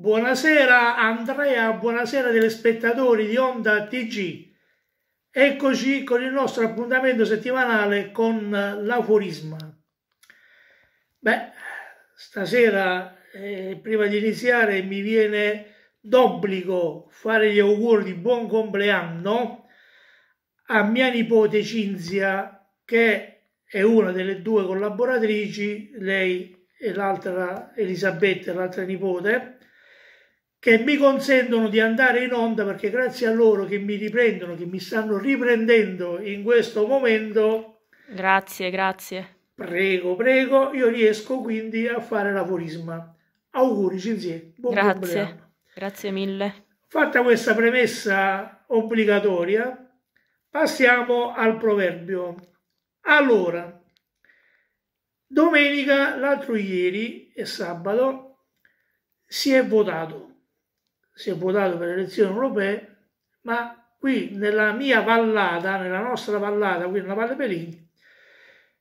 Buonasera Andrea, buonasera telespettatori di Onda TG. Eccoci con il nostro appuntamento settimanale con l'aforisma. Beh, stasera eh, prima di iniziare mi viene d'obbligo fare gli auguri di buon compleanno a mia nipote Cinzia che è una delle due collaboratrici, lei e l'altra Elisabetta, l'altra nipote, che mi consentono di andare in onda perché grazie a loro che mi riprendono, che mi stanno riprendendo in questo momento. Grazie, grazie. Prego, prego, io riesco quindi a fare l'aforisma. Auguri Cinzia. buon grazie. Compleanno. Grazie mille. Fatta questa premessa obbligatoria, passiamo al proverbio. Allora, domenica, l'altro ieri e sabato, si è votato si è votato per le elezioni europee, ma qui nella mia vallata, nella nostra vallata, qui nella Valle Peligni,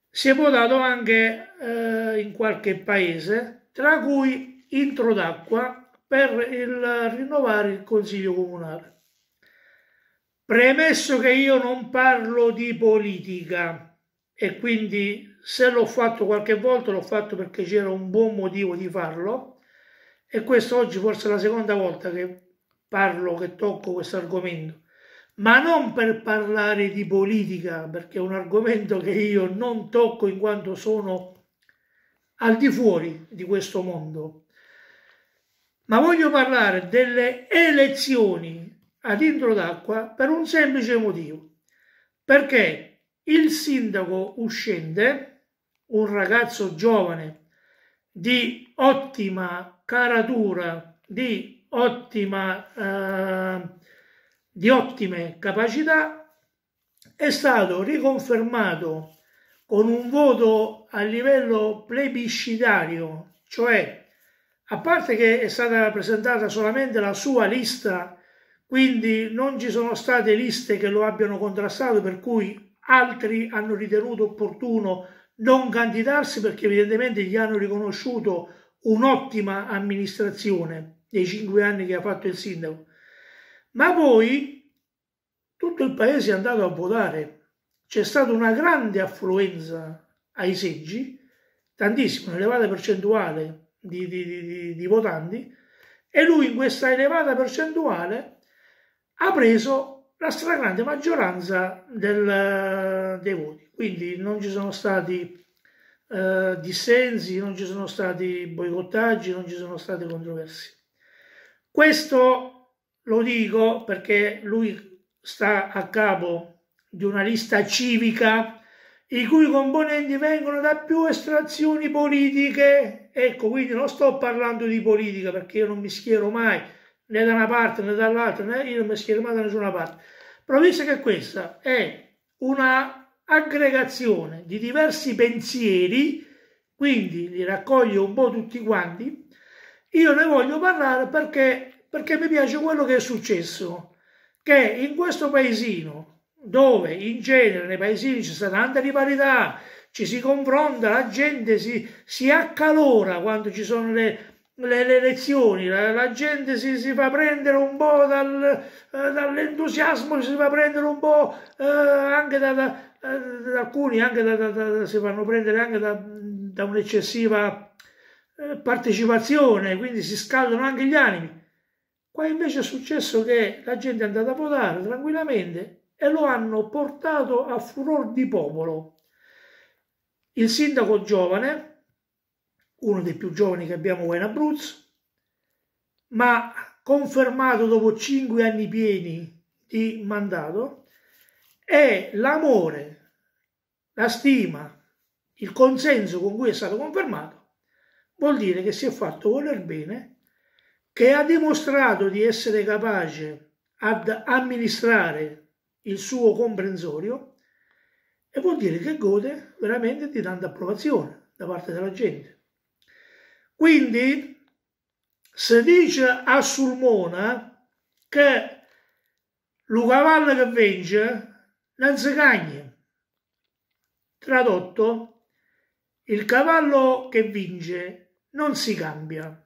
si è votato anche eh, in qualche paese, tra cui Intro d'Acqua, per il, rinnovare il Consiglio Comunale. Premesso che io non parlo di politica e quindi se l'ho fatto qualche volta l'ho fatto perché c'era un buon motivo di farlo, e questo oggi forse è la seconda volta che parlo, che tocco questo argomento, ma non per parlare di politica, perché è un argomento che io non tocco in quanto sono al di fuori di questo mondo. Ma voglio parlare delle elezioni ad Indro d'Acqua per un semplice motivo, perché il sindaco uscente, un ragazzo giovane di ottima caratura, di, ottima, eh, di ottime capacità, è stato riconfermato con un voto a livello plebiscitario, cioè a parte che è stata presentata solamente la sua lista, quindi non ci sono state liste che lo abbiano contrastato, per cui altri hanno ritenuto opportuno non candidarsi perché evidentemente gli hanno riconosciuto un'ottima amministrazione nei cinque anni che ha fatto il sindaco. Ma poi tutto il paese è andato a votare, c'è stata una grande affluenza ai seggi, tantissima, un'elevata percentuale di, di, di, di votanti, e lui in questa elevata percentuale ha preso la stragrande maggioranza del, dei voti. Quindi non ci sono stati eh, dissensi, non ci sono stati boicottaggi, non ci sono state controversie. Questo lo dico perché lui sta a capo di una lista civica i cui componenti vengono da più estrazioni politiche. Ecco, quindi non sto parlando di politica perché io non mi schiero mai né da una parte né dall'altra, né io non mi schiero mai da nessuna parte. Però visto che questa è una aggregazione di diversi pensieri, quindi li raccoglio un po' tutti quanti, io ne voglio parlare perché, perché mi piace quello che è successo, che in questo paesino, dove in genere nei paesini c'è stata tanta rivalità, ci si confronta, la gente si, si accalora quando ci sono le, le, le elezioni, la, la gente si, si, fa prendere un po' dal, eh, dall'entusiasmo, si fa prendere un po' eh, anche da, da, da, alcuni, anche da, si fanno prendere anche da, un'eccessiva eh, partecipazione, quindi si scaldano anche gli animi. Qua invece è successo che la gente è andata a votare tranquillamente e lo hanno portato a furor di popolo. Il sindaco giovane uno dei più giovani che abbiamo qua in Abruzzo, ma confermato dopo cinque anni pieni di mandato, è l'amore, la stima, il consenso con cui è stato confermato, vuol dire che si è fatto voler bene, che ha dimostrato di essere capace ad amministrare il suo comprensorio e vuol dire che gode veramente di tanta approvazione da parte della gente. Quindi si dice a Sulmona che lo cavallo che vince non si cagna. Tradotto, il cavallo che vince non si cambia.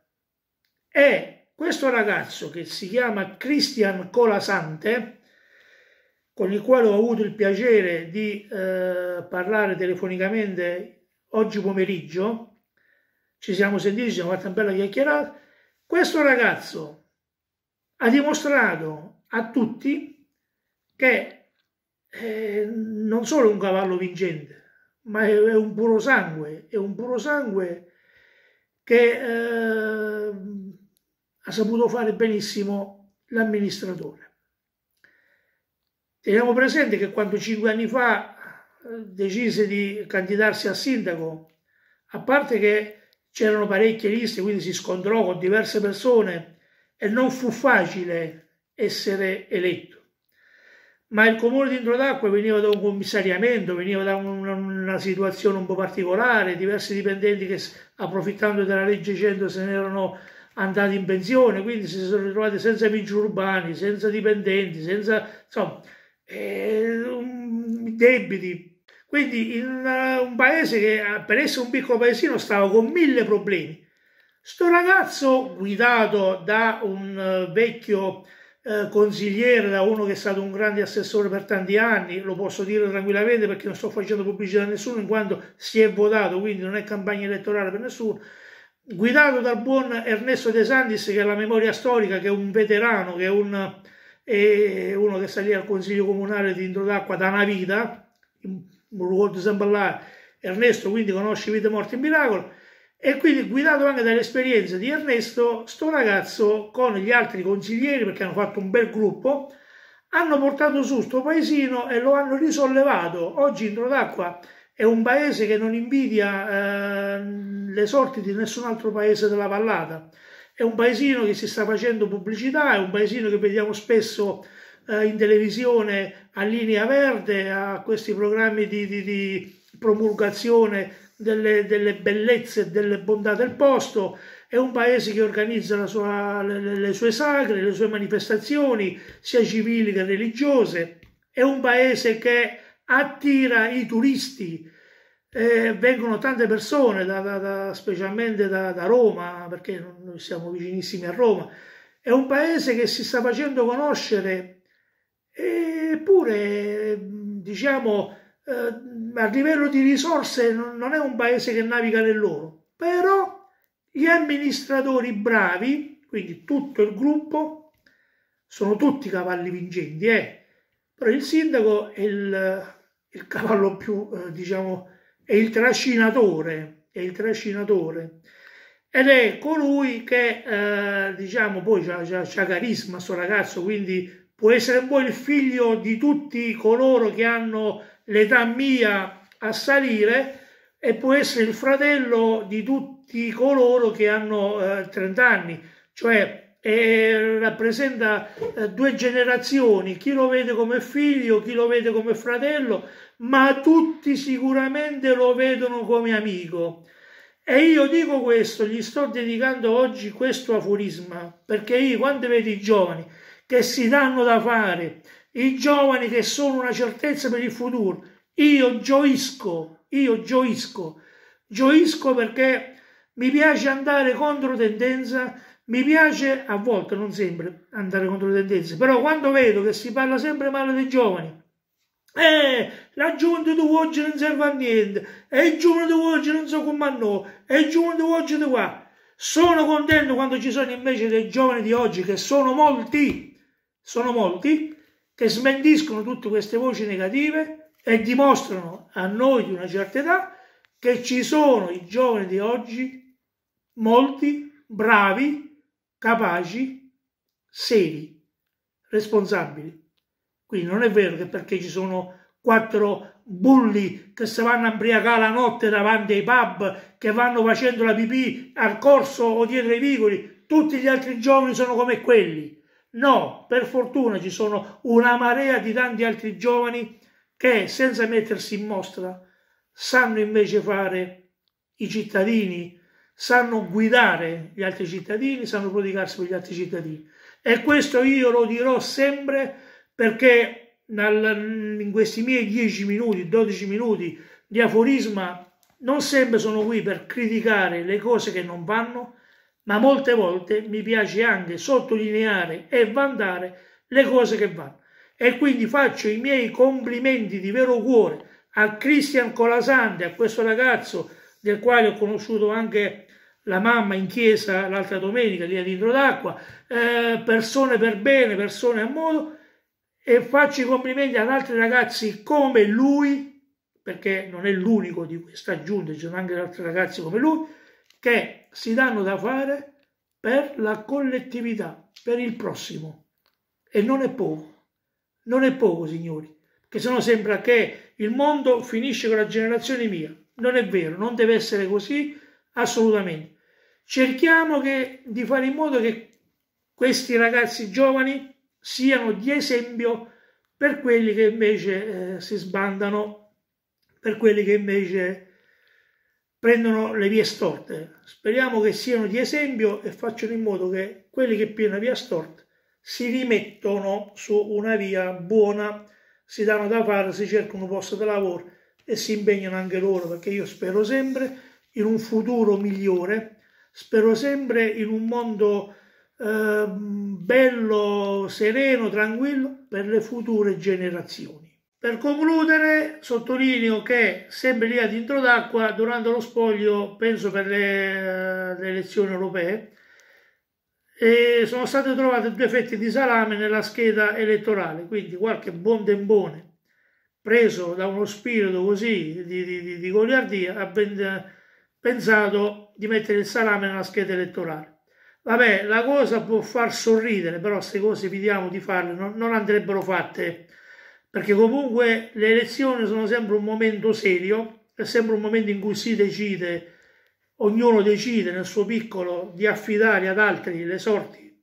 E questo ragazzo che si chiama Christian Colasante, con il quale ho avuto il piacere di eh, parlare telefonicamente oggi pomeriggio, ci siamo sentiti, ci siamo fatti una bella chiacchierata. Questo ragazzo ha dimostrato a tutti che eh, non solo un cavallo vincente, ma è, un puro sangue, è un puro sangue che eh, ha saputo fare benissimo l'amministratore. Teniamo presente che quando cinque anni fa eh, decise di candidarsi a sindaco, a parte che c'erano parecchie liste, quindi si scontrò con diverse persone e non fu facile essere eletto. Ma il comune di Introdacqua veniva da un commissariamento, veniva da un, una situazione un po' particolare, diversi dipendenti che approfittando della legge 100 se ne erano andati in pensione, quindi si sono ritrovati senza vigili urbani, senza dipendenti, senza insomma, eh, debiti quindi in eh, un paese che eh, per essere un piccolo paesino stava con mille problemi. Sto ragazzo guidato da un eh, vecchio eh, consigliere, da uno che è stato un grande assessore per tanti anni, lo posso dire tranquillamente perché non sto facendo pubblicità a nessuno in quanto si è votato, quindi non è campagna elettorale per nessuno, guidato dal buon Ernesto De Santis che è la memoria storica, che è un veterano, che è, un, è uno che sta lì al Consiglio Comunale di d'Acqua da una vita, Ruoldo Zamballà, Ernesto quindi conosce Vite Morte in Miracolo e quindi guidato anche dall'esperienza di Ernesto, sto ragazzo con gli altri consiglieri, perché hanno fatto un bel gruppo, hanno portato su sto paesino e lo hanno risollevato. Oggi Intro d'Acqua è un paese che non invidia eh, le sorti di nessun altro paese della vallata. È un paesino che si sta facendo pubblicità, è un paesino che vediamo spesso eh, in televisione a linea verde, a questi programmi di, di, di promulgazione delle, delle bellezze e delle bontà del posto, è un paese che organizza sua, le, le, sue sagre, le sue manifestazioni, sia civili che religiose. È un paese che attira i turisti. Eh, vengono tante persone, da, da, da, specialmente da, Roma, perché noi siamo vicinissimi a Roma. È un paese che si sta facendo conoscere Eppure, diciamo, eh, a livello di risorse non è un paese che naviga nell'oro, però gli amministratori bravi, quindi tutto il gruppo, sono tutti cavalli vincenti, eh? però il sindaco è il, il cavallo più, eh, diciamo, è il trascinatore, è il trascinatore ed è colui che, eh, diciamo, poi c'ha, carisma sto ragazzo, quindi può essere un po' il figlio di tutti coloro che hanno l'età mia a salire e può essere il fratello di tutti coloro che hanno eh, 30 anni, cioè eh, rappresenta eh, due generazioni, chi lo vede come figlio, chi lo vede come fratello, ma tutti sicuramente lo vedono come amico. E io dico questo, gli sto dedicando oggi questo aforisma, perché io quando vedo i giovani che si danno da fare, i giovani che sono una certezza per il futuro. Io gioisco, io gioisco, gioisco perché mi piace andare contro tendenza, mi piace a volte, non sempre, andare contro tendenza, però quando vedo che si parla sempre male dei giovani, eh, la giunta di oggi non serve a niente, e il giorno di oggi non so come no, e il giorno di oggi di qua. Sono contento quando ci sono invece dei giovani di oggi che sono molti, sono molti, che smentiscono tutte queste voci negative e dimostrano a noi di una certa età che ci sono i giovani di oggi, molti, bravi, capaci, seri, responsabili. Quindi non è vero che perché ci sono quattro bulli che si vanno a imbriacare la notte davanti ai pub, che vanno facendo la pipì al corso o dietro ai vicoli, tutti gli altri giovani sono come quelli. No, per fortuna ci sono una marea di tanti altri giovani che, senza mettersi in mostra, sanno invece fare i cittadini, sanno guidare gli altri cittadini, sanno prodigarsi per gli altri cittadini. E questo io lo dirò sempre perché in questi miei 10 minuti, 12 minuti di aforisma non sempre sono qui per criticare le cose che non vanno, ma molte volte mi piace anche sottolineare e vantare le cose che vanno. E quindi faccio i miei complimenti di vero cuore a Cristian Colasante, a questo ragazzo del quale ho conosciuto anche la mamma in chiesa l'altra domenica lì a Dietro d'Acqua, eh, persone per bene, persone a modo, e faccio i complimenti ad altri ragazzi come lui, perché non è l'unico di questa giunta, ci sono anche altri ragazzi come lui, che si danno da fare per la collettività, per il prossimo. E non è poco, non è poco signori, che se no sembra che il mondo finisce con la generazione mia. Non è vero, non deve essere così assolutamente. Cerchiamo che, di fare in modo che questi ragazzi giovani siano di esempio per quelli che invece eh, si sbandano, per quelli che invece prendono le vie storte. Speriamo che siano di esempio e facciano in modo che quelli che prendono via storta si rimettono su una via buona, si danno da fare, si cercano un posto di lavoro e si impegnano anche loro, perché io spero sempre in un futuro migliore, spero sempre in un mondo eh, bello, sereno, tranquillo per le future generazioni. Per concludere sottolineo che sempre lì a Dintro d'Acqua durante lo spoglio, penso per le, eh, le elezioni europee, sono state trovate due fette di salame nella scheda elettorale, quindi qualche buon dembone preso da uno spirito così di, di, di goliardia ha pensato di mettere il salame nella scheda elettorale. Vabbè, la cosa può far sorridere, però queste cose evitiamo di farle non, non andrebbero fatte perché comunque le elezioni sono sempre un momento serio, è sempre un momento in cui si decide, ognuno decide nel suo piccolo di affidare ad altri le sorti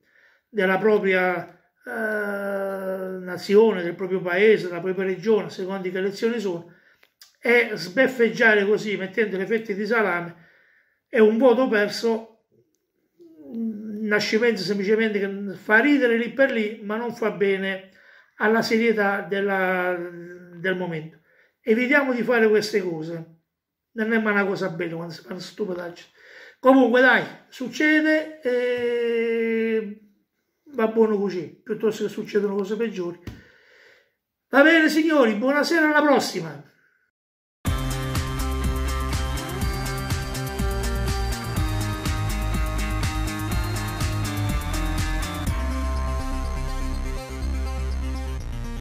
della propria eh, nazione, del proprio paese, della propria regione, secondo seconda di che elezioni sono, e sbeffeggiare così, mettendo le fette di salame, è un voto perso, nascimento semplicemente che fa ridere lì per lì, ma non fa bene alla serietà della, del momento. Evitiamo di fare queste cose. Non è mai una cosa bella quando si fanno stupidaggini. Comunque dai, succede e va buono così, piuttosto che succedono cose peggiori. Va bene signori, buonasera alla prossima.